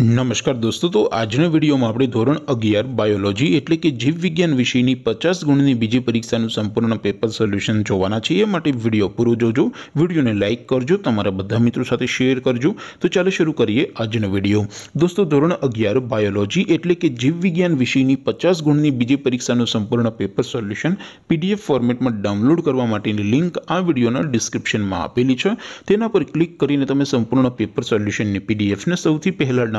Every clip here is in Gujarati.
નમસ્કાર દોસ્તો તો આજના વિડીયોમાં આપણે ધોરણ અગિયાર બાયોલોજી એટલે કે જીવવિજ્ઞાન વિષયની પચાસ ગુણની બીજી પરીક્ષાનું સંપૂર્ણ પેપર સોલ્યુશન જોવાના છે એ માટે વિડીયો પૂરો જોજો વિડીયોને લાઇક કરજો તમારા બધા મિત્રો સાથે શેર કરજો તો ચાલો શરૂ કરીએ આજનો વિડીયો દોસ્તો ધોરણ અગિયાર બાયોલોજી એટલે કે જીવવિજ્ઞાન વિષયની પચાસ ગુણની બીજી પરીક્ષાનું સંપૂર્ણ પેપર સોલ્યુશન પીડીએફ ફોર્મેટમાં ડાઉનલોડ કરવા માટેની લિંક આ વિડીયોના ડિસ્ક્રિપ્શનમાં આપેલી છે તેના પર ક્લિક કરીને તમે સંપૂર્ણ પેપર સોલ્યુશનની પીડીએફને સૌથી પહેલાં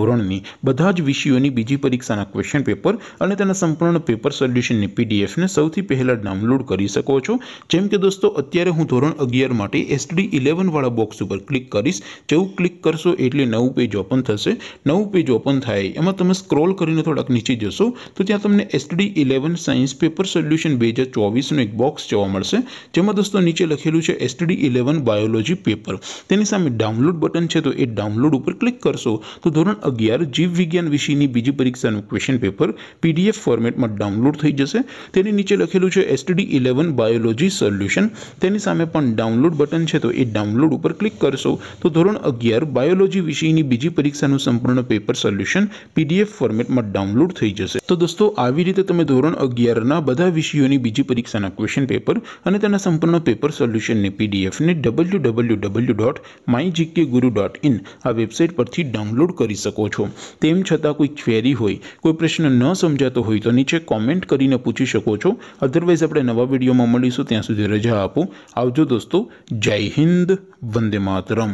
ધોરણની બધા જ વિષયોની બીજી પરીક્ષાના ક્વેશ્ચન પેપર અને તેના સંપૂર્ણ પેપર સોલ્યુશનની પીડીએફને સૌથી પહેલા ડાઉનલોડ કરી શકો છો જેમ કે દોસ્તો અત્યારે હું ધોરણ 11 માટે STD 11 વાળો બોક્સ ઉપર ક્લિક કરીશ જેઉ ક્લિક કરશો એટલે નવું પેજ ઓપન થશે નવું પેજ ઓપન થાય એમાં તમે સ્ક્રોલ કરીને થોડક નીચે જશો તો ત્યાં તમને STD 11 સાયન્સ પેપર સોલ્યુશન 2024 નો એક બોક્સ જોવા મળશે જેમાં દોસ્તો નીચે લખેલું છે STD 11 બાયોલોજી પેપર તેની સામે ડાઉનલોડ બટન છે તો એ ડાઉનલોડ ઉપર ક્લિક કરશો તો ધોરણ 11th जीव विज्ञान विषयनी બીજી પરીક્ષાનું ક્વેશ્ચન પેપર PDF ફોર્મેટમાં ડાઉનલોડ થઈ જશે તેની નીચે લખેલું છે STD 11 Biology Solution તેની સામે પણ ડાઉનલોડ બટન છે તો એ ડાઉનલોડ ઉપર ક્લિક કરશો તો ધોરણ 11 बायोलॉजी વિષયની બીજી પરીક્ષાનું સંપૂર્ણ પેપર સોલ્યુશન PDF ફોર્મેટમાં ડાઉનલોડ થઈ જશે તો દોસ્તો આવી રીતે તમે ધોરણ 11 ના બધા વિષયોની બીજી પરીક્ષાના ક્વેશ્ચન પેપર અને તેના સંપૂર્ણ પેપર સોલ્યુશન ને PDF ને www.mygkguru.in આ વેબસાઈટ પરથી ડાઉનલોડ કરી શકો છો કોચ ટીમ છતાં કોઈ ચહેરી હોય કોઈ પ્રશ્ન ન સમજાતો હોય તો નીચે કમેન્ટ કરીને પૂછી શકો છો અધરવાઇઝ આપણે નવા વિડિયોમાં મળીશું ત્યાં સુધી રજા આપું આવજો દોસ્તો જય હિન્દ વંદે માતરમ